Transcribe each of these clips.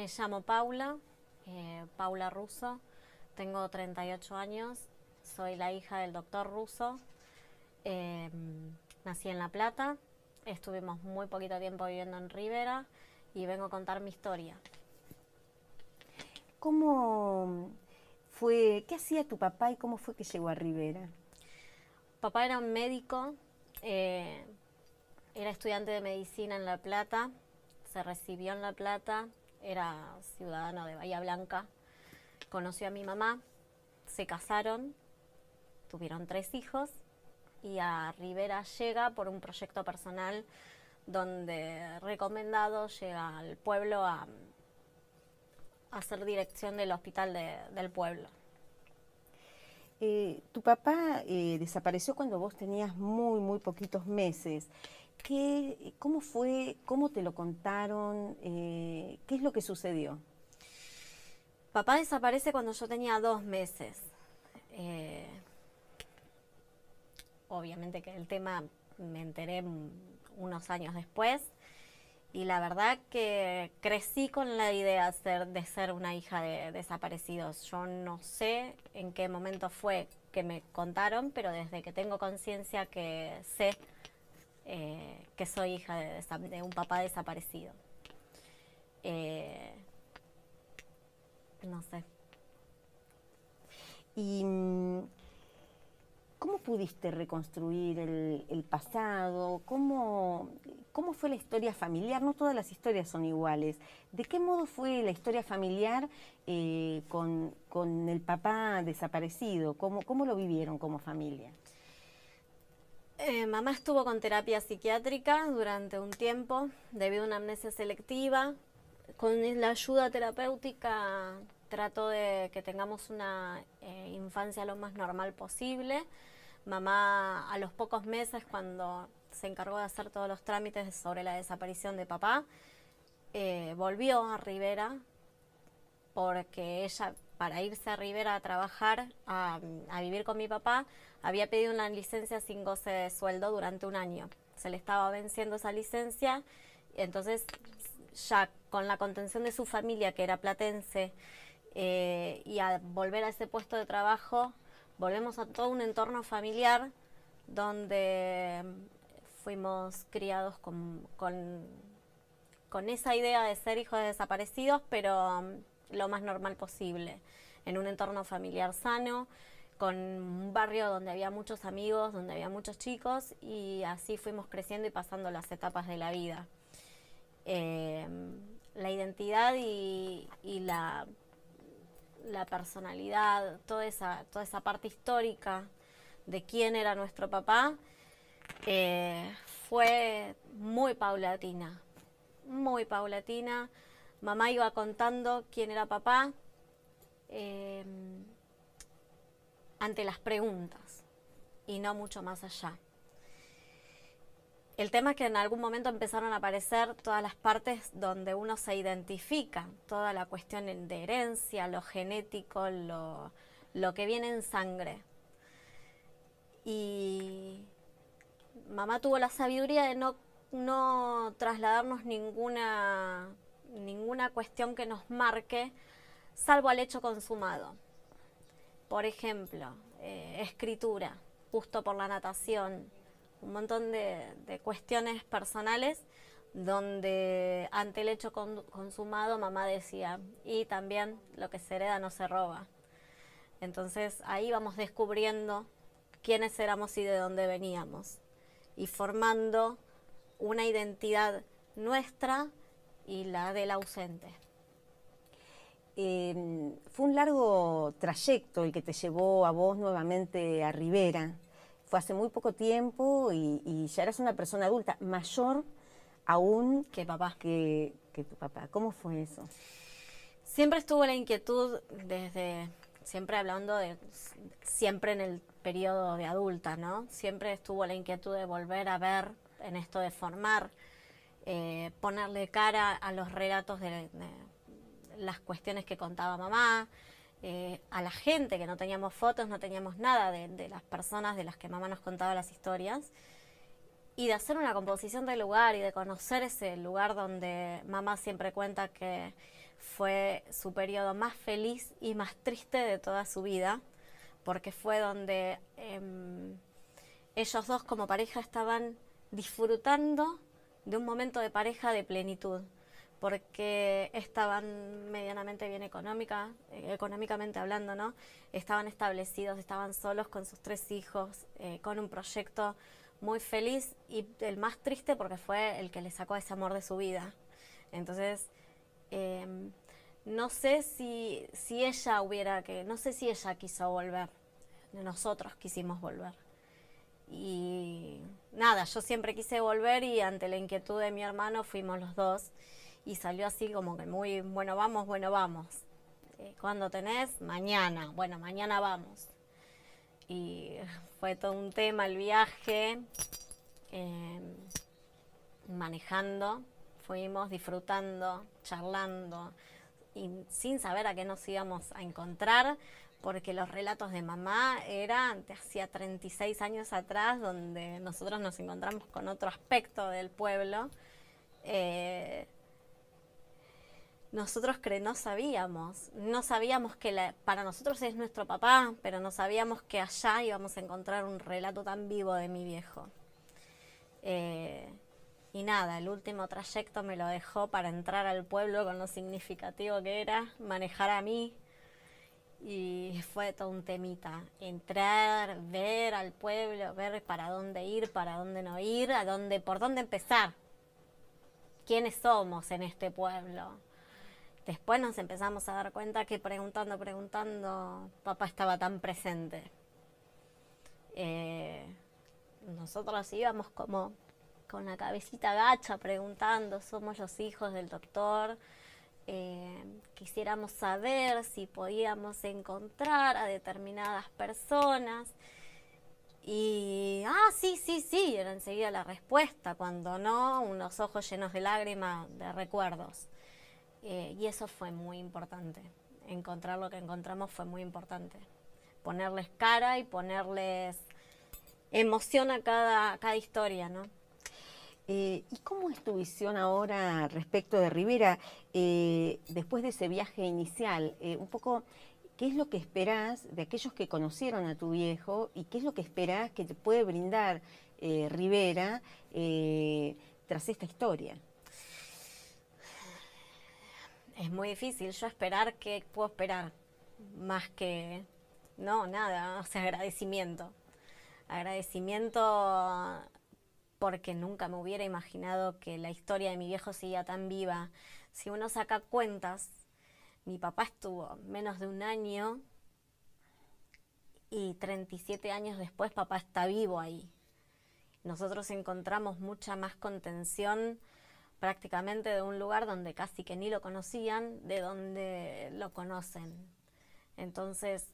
Me llamo Paula, eh, Paula Russo, tengo 38 años, soy la hija del doctor Russo, em, nací en La Plata, estuvimos muy poquito tiempo viviendo en Rivera y vengo a contar mi historia. ¿Cómo fue, qué hacía tu papá y cómo fue que llegó a Rivera? Papá era un médico, eh, era estudiante de medicina en La Plata, se recibió en La Plata, era ciudadano de Bahía Blanca, conoció a mi mamá, se casaron, tuvieron tres hijos y a Rivera llega por un proyecto personal donde recomendado llega al pueblo a, hacer dirección del hospital del pueblo. Eh, tu papá eh, desapareció cuando vos tenías muy, muy poquitos meses. ¿Cómo fue? ¿Cómo te lo contaron? Eh, ¿Qué es lo que sucedió? Papá desaparece cuando yo tenía dos meses. Eh, obviamente que el tema me enteré unos años después y la verdad que crecí con la idea de ser una hija de desaparecidos. Yo no sé en qué momento fue que me contaron, pero desde que tengo conciencia que sé eh, que soy hija de, un papá desaparecido. Eh, no sé. ¿Y mm, cómo pudiste reconstruir el, pasado? ¿Cómo, fue la historia familiar? No todas las historias son iguales. ¿De qué modo fue la historia familiar eh, con, el papá desaparecido? ¿Cómo, ¿Cómo lo vivieron como familia? Eh, mamá estuvo con terapia psiquiátrica durante un tiempo debido a una amnesia selectiva. Con la ayuda terapéutica trato de que tengamos una eh, infancia lo más normal posible. Mamá a los pocos meses cuando se encargó de hacer todos los trámites sobre la desaparición de papá, eh, volvió a Rivera porque ella para irse a Rivera a trabajar, a, vivir con mi papá, había pedido una licencia sin goce de sueldo durante un año. Se le estaba venciendo esa licencia, entonces ya con la contención de su familia, que era platense, eh, y a volver a ese puesto de trabajo, volvemos a todo un entorno familiar donde fuimos criados con, con esa idea de ser hijos de desaparecidos, pero lo más normal posible, en un entorno familiar sano, con un barrio donde había muchos amigos, donde había muchos chicos y así fuimos creciendo y pasando las etapas de la vida. Em, la identidad y, la, personalidad, toda esa, parte histórica de quién era nuestro papá, eh, fue muy paulatina, muy paulatina mamá iba contando quién era papá em, ante las preguntas y no mucho más allá. El tema es que en algún momento empezaron a aparecer todas las partes donde uno se identifica, toda la cuestión de herencia, lo genético, lo, que viene en sangre. Y mamá tuvo la sabiduría de no trasladarnos ninguna ninguna cuestión que nos marque, salvo al hecho consumado. Por ejemplo, eh, escritura, justo por la natación, un montón de, cuestiones personales donde ante el hecho consumado mamá decía, y también lo que se hereda no se roba. Entonces ahí vamos descubriendo quiénes éramos y de dónde veníamos y formando una identidad nuestra y la del ausente. Em, fue un largo trayecto el que te llevó a vos nuevamente a Rivera. Fue hace muy poco tiempo y, ya eras una persona adulta, mayor aún que papá. Que, tu papá. ¿Cómo fue eso? Siempre estuvo la inquietud desde, siempre hablando de, siempre en el periodo de adulta, ¿no? Siempre estuvo la inquietud de volver a ver en esto de formar eh, ponerle cara a los relatos de, las cuestiones que contaba mamá, eh, a la gente, que no teníamos fotos, no teníamos nada de, las personas de las que mamá nos contaba las historias, y de hacer una composición del lugar y de conocer ese lugar donde mamá siempre cuenta que fue su periodo más feliz y más triste de toda su vida, porque fue donde em, ellos dos como pareja estaban disfrutando de un momento de pareja de plenitud, porque estaban medianamente bien económica, eh, económicamente hablando, ¿no? Estaban establecidos, estaban solos con sus tres hijos, eh, con un proyecto muy feliz y el más triste porque fue el que le sacó ese amor de su vida. Entonces, em, no sé si, si ella hubiera que, no sé si ella quiso volver, nosotros quisimos volver. Y nada, yo siempre quise volver y ante la inquietud de mi hermano fuimos los dos y salió así como que muy, bueno, vamos, bueno, vamos. Eh, ¿Cuándo tenés? Mañana. Bueno, mañana vamos. Y fue todo un tema el viaje, em, manejando, fuimos disfrutando, charlando, y sin saber a qué nos íbamos a encontrar, porque los relatos de mamá eran de hacía 36 años atrás, donde nosotros nos encontramos con otro aspecto del pueblo. Eh, nosotros que no sabíamos, no sabíamos que para nosotros es nuestro papá, pero no sabíamos que allá íbamos a encontrar un relato tan vivo de mi viejo. Eh, y nada, el último trayecto me lo dejó para entrar al pueblo con lo significativo que era, manejar a mí, y fue todo un temita. Entrar, ver al pueblo, ver para dónde ir, para dónde no ir, a dónde, por dónde empezar. ¿Quiénes somos en este pueblo? Después nos empezamos a dar cuenta que preguntando, preguntando, papá estaba tan presente. Eh, nosotros íbamos como con la cabecita gacha preguntando, somos los hijos del doctor, eh, quisiéramos saber si podíamos encontrar a determinadas personas. Y, ah, sí, sí, sí, era enseguida la respuesta, cuando no, unos ojos llenos de lágrimas, de recuerdos. Eh, y eso fue muy importante, encontrar lo que encontramos fue muy importante, ponerles cara y ponerles emoción a cada, a cada historia, ¿no? Eh, ¿Y cómo es tu visión ahora respecto de Rivera, eh, después de ese viaje inicial? Eh, un poco, ¿qué es lo que esperás de aquellos que conocieron a tu viejo y qué es lo que esperás que te puede brindar Rivera tras esta historia? Es muy difícil yo esperar ¿qué puedo esperar, más que, no, nada, o sea, agradecimiento. Agradecimiento porque nunca me hubiera imaginado que la historia de mi viejo seguía tan viva. Si uno saca cuentas, mi papá estuvo menos de un año y 37 años después papá está vivo ahí. Nosotros encontramos mucha más contención prácticamente de un lugar donde casi que ni lo conocían, de donde lo conocen. Entonces,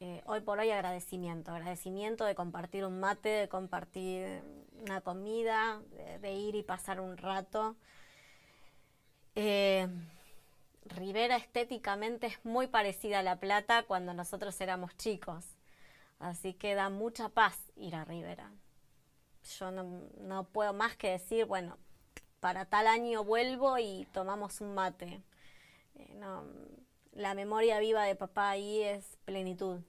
eh, hoy por hoy agradecimiento, agradecimiento de compartir un mate, de compartir una comida, de, ir y pasar un rato. Eh, Rivera estéticamente es muy parecida a La Plata cuando nosotros éramos chicos, así que da mucha paz ir a Rivera. Yo no, puedo más que decir, bueno, para tal año vuelvo y tomamos un mate. Eh, la memoria viva de papá ahí es plenitud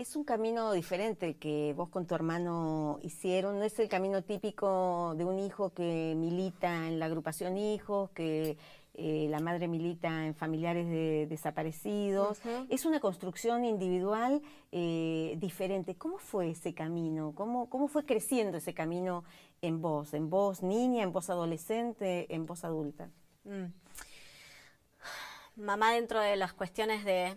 es un camino diferente el que vos con tu hermano hicieron, no es el camino típico de un hijo que milita en la agrupación hijos, que eh, la madre milita en familiares de desaparecidos. Es una construcción individual eh, diferente. ¿Cómo fue ese camino? ¿Cómo, ¿Cómo fue creciendo ese camino en vos? ¿En vos niña, en vos adolescente, en vos adulta? Mm. Mamá, dentro de las cuestiones de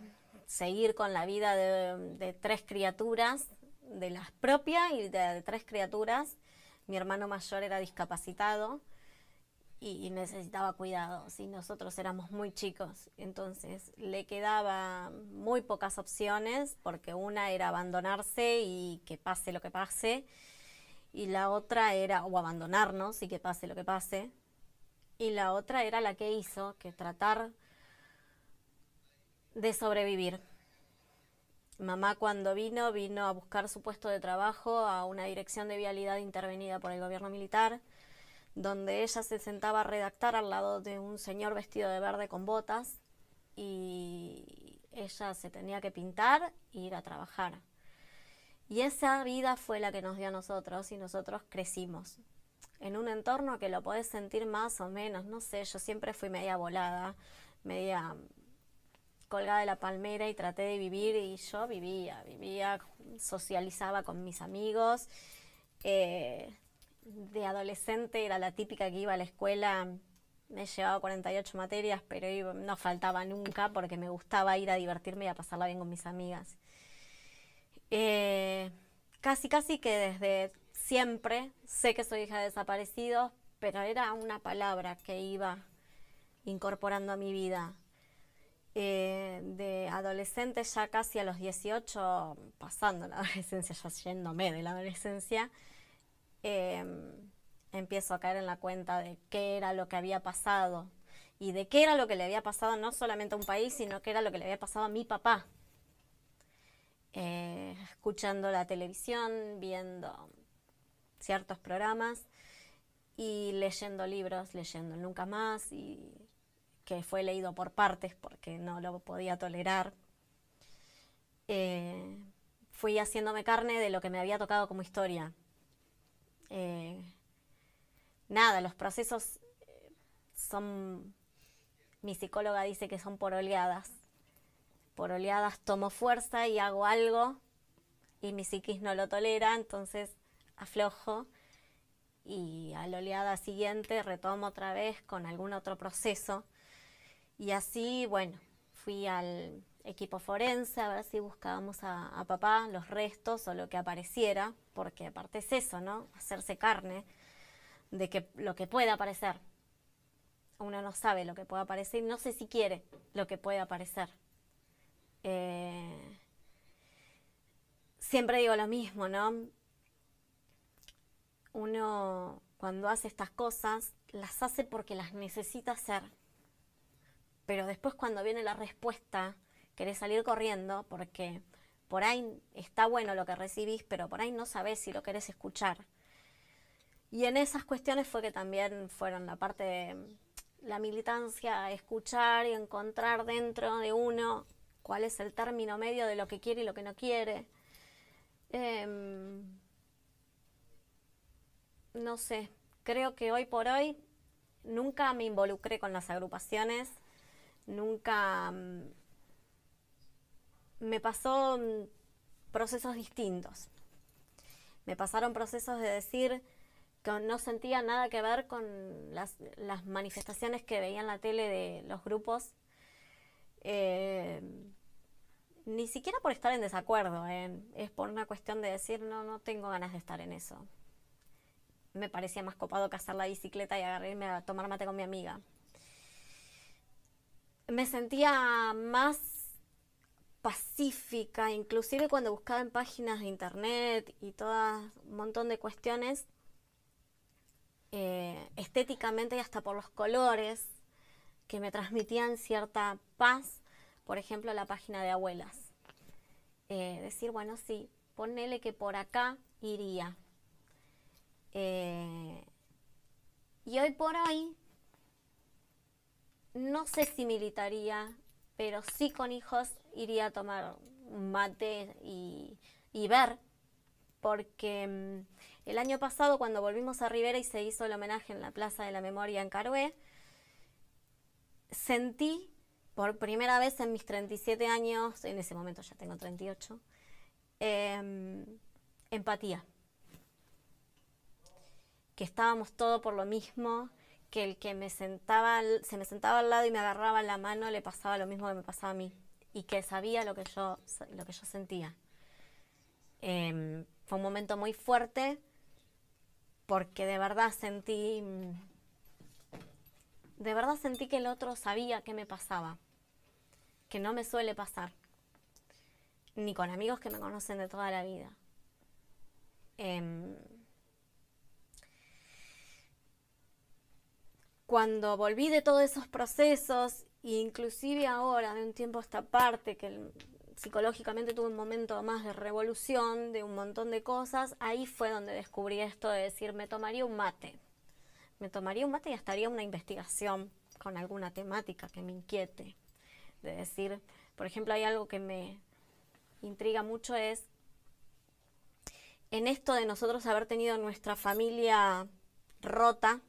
seguir con la vida de, tres criaturas, de las propias y de, tres criaturas. Mi hermano mayor era discapacitado y, necesitaba cuidados y nosotros éramos muy chicos. Entonces le quedaba muy pocas opciones porque una era abandonarse y que pase lo que pase y la otra era o abandonarnos y que pase lo que pase y la otra era la que hizo, que tratar de sobrevivir. Mamá cuando vino, vino a buscar su puesto de trabajo a una dirección de vialidad intervenida por el gobierno militar, donde ella se sentaba a redactar al lado de un señor vestido de verde con botas y ella se tenía que pintar e ir a trabajar. Y esa vida fue la que nos dio a nosotros y nosotros crecimos en un entorno que lo podés sentir más o menos, no sé, yo siempre fui media volada, media colgada de la palmera y traté de vivir y yo vivía, vivía, socializaba con mis amigos. Eh, de adolescente era la típica que iba a la escuela, me llevaba 48 materias, pero no faltaba nunca porque me gustaba ir a divertirme y a pasarla bien con mis amigas. Eh, casi, casi que desde siempre sé que soy hija de desaparecidos, pero era una palabra que iba incorporando a mi vida. Eh, de adolescente ya casi a los 18, pasando la adolescencia, ya yéndome de la adolescencia, em, empiezo a caer en la cuenta de qué era lo que había pasado y de qué era lo que le había pasado no solamente a un país, sino qué era lo que le había pasado a mi papá. Eh, escuchando la televisión, viendo ciertos programas y leyendo libros, leyendo nunca más y que fue leído por partes porque no lo podía tolerar. Eh, fui haciéndome carne de lo que me había tocado como historia. Eh, nada, los procesos eh, son, mi psicóloga dice que son por oleadas. Por oleadas tomo fuerza y hago algo y mi psiquis no lo tolera, entonces aflojo y a la oleada siguiente retomo otra vez con algún otro proceso y así, bueno, fui al equipo forense a ver si buscábamos a, papá los restos o lo que apareciera, porque aparte es eso, ¿no? Hacerse carne de que lo que pueda aparecer. Uno no sabe lo que puede aparecer, no sé si quiere lo que pueda aparecer. Eh, siempre digo lo mismo, ¿no? Uno cuando hace estas cosas las hace porque las necesita hacer pero después cuando viene la respuesta, querés salir corriendo porque por ahí está bueno lo que recibís, pero por ahí no sabés si lo querés escuchar. Y en esas cuestiones fue que también fueron la parte de mm, la militancia, escuchar y encontrar dentro de uno cuál es el término medio de lo que quiere y lo que no quiere. Em, no sé, creo que hoy por hoy nunca me involucré con las agrupaciones, nunca mm, me pasó mm, procesos distintos. Me pasaron procesos de decir que no sentía nada que ver con las, manifestaciones que veía en la tele de los grupos. Eh, ni siquiera por estar en desacuerdo, ¿eh? es por una cuestión de decir, no, no tengo ganas de estar en eso. Me parecía más copado cazar la bicicleta y agarrarme a tomar mate con mi amiga me sentía más pacífica, inclusive cuando buscaba en páginas de internet y todo, un montón de cuestiones, eh, estéticamente y hasta por los colores que me transmitían cierta paz, por ejemplo la página de abuelas. Eh, decir, bueno, sí, ponele que por acá iría. Eh, y hoy por hoy no sé si militaría, pero sí con hijos iría a tomar un mate y, ver, porque mm, el año pasado cuando volvimos a Rivera y se hizo el homenaje en la Plaza de la Memoria en Carué, sentí por primera vez en mis 37 años, en ese momento ya tengo 38, em, empatía. Que estábamos todos por lo mismo, que el que me sentaba, se me sentaba al lado y me agarraba la mano le pasaba lo mismo que me pasaba a mí y que sabía lo que yo, lo que yo sentía. Em, fue un momento muy fuerte porque de verdad sentí, de verdad sentí que el otro sabía qué me pasaba, que no me suele pasar, ni con amigos que me conocen de toda la vida. Em, cuando volví de todos esos procesos, inclusive ahora, de un tiempo a esta parte, que psicológicamente tuve un momento más de revolución, de un montón de cosas, ahí fue donde descubrí esto de decir, me tomaría un mate. Me tomaría un mate y estaría una investigación con alguna temática que me inquiete. De decir, por ejemplo, hay algo que me intriga mucho es en esto de nosotros haber tenido nuestra familia rota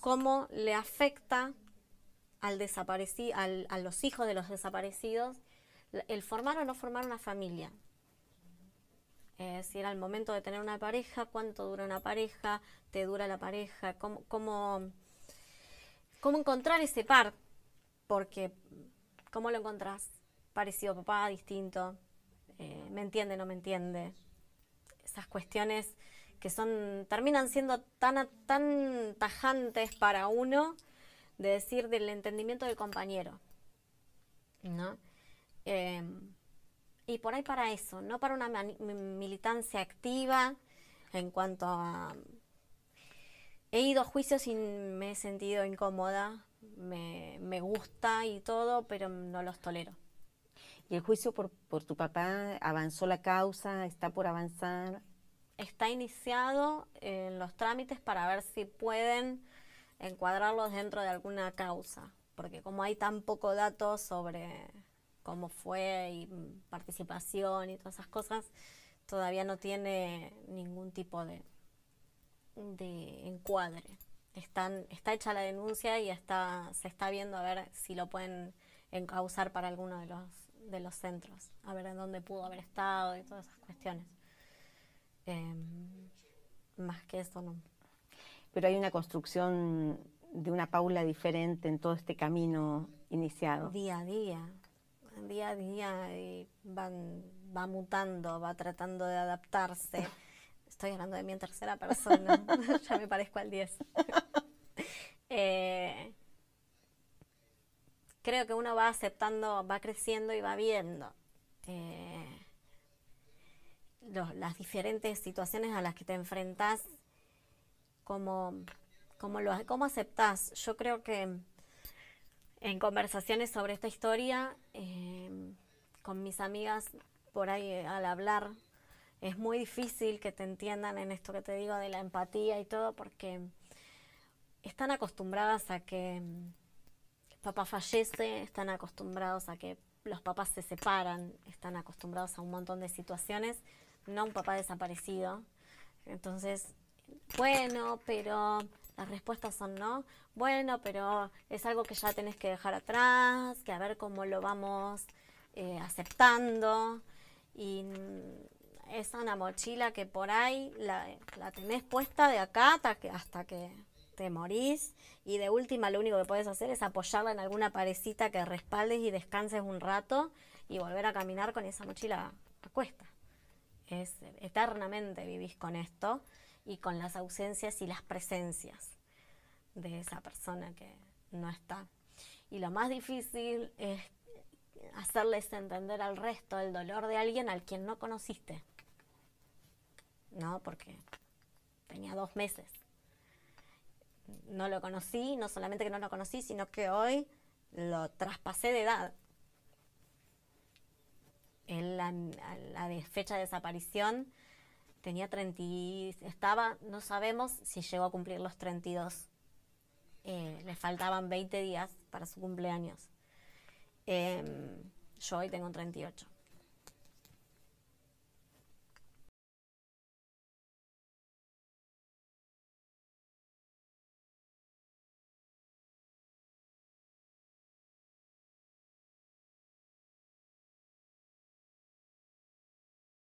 cómo le afecta al al, a los hijos de los desaparecidos el formar o no formar una familia. Eh, si era el momento de tener una pareja, cuánto dura una pareja, te dura la pareja, cómo, encontrar ese par, porque cómo lo encontrás, parecido papá, distinto, eh, me entiende, no me entiende. Esas cuestiones que son, terminan siendo tan, tan tajantes para uno de decir del entendimiento del compañero. ¿No? Em, y por ahí para eso, no para una militancia activa en cuanto a... He ido a juicios y me he sentido incómoda, me, me gusta y todo, pero no los tolero. ¿Y el juicio por, por tu papá avanzó la causa? ¿Está por avanzar? está iniciado en eh, los trámites para ver si pueden encuadrarlos dentro de alguna causa, porque como hay tan poco dato sobre cómo fue y participación y todas esas cosas, todavía no tiene ningún tipo de, de encuadre. Están, está hecha la denuncia y está, se está viendo a ver si lo pueden encauzar para alguno de los, de los centros, a ver en dónde pudo haber estado y todas esas cuestiones. Em, más que eso, no. Pero hay una construcción de una Paula diferente en todo este camino iniciado. Día a día, día a día y van, va mutando, va tratando de adaptarse. Estoy hablando de mí en tercera persona, ya me parezco al 10. Eh, creo que uno va aceptando, va creciendo y va viendo. Eh, las diferentes situaciones a las que te enfrentas, cómo, cómo, aceptás. Yo creo que en conversaciones sobre esta historia, eh, con mis amigas, por ahí eh, al hablar, es muy difícil que te entiendan en esto que te digo de la empatía y todo, porque están acostumbradas a que mm, papá fallece, están acostumbrados a que los papás se separan, están acostumbrados a un montón de situaciones no un papá desaparecido. Entonces, bueno, pero las respuestas son no. Bueno, pero es algo que ya tenés que dejar atrás, que a ver cómo lo vamos eh, aceptando. Y es una mochila que por ahí la, tenés puesta de acá hasta que, hasta que te morís y de última lo único que puedes hacer es apoyarla en alguna parecita que respaldes y descanses un rato y volver a caminar con esa mochila a cuesta es eternamente vivís con esto y con las ausencias y las presencias de esa persona que no está. Y lo más difícil es hacerles entender al resto el dolor de alguien al quien no conociste. No, porque tenía dos meses. No lo conocí, no solamente que no lo conocí, sino que hoy lo traspasé de edad él la, la fecha de desaparición tenía 30, estaba, no sabemos si llegó a cumplir los 32. Eh, le faltaban 20 días para su cumpleaños. Em, yo hoy tengo 38.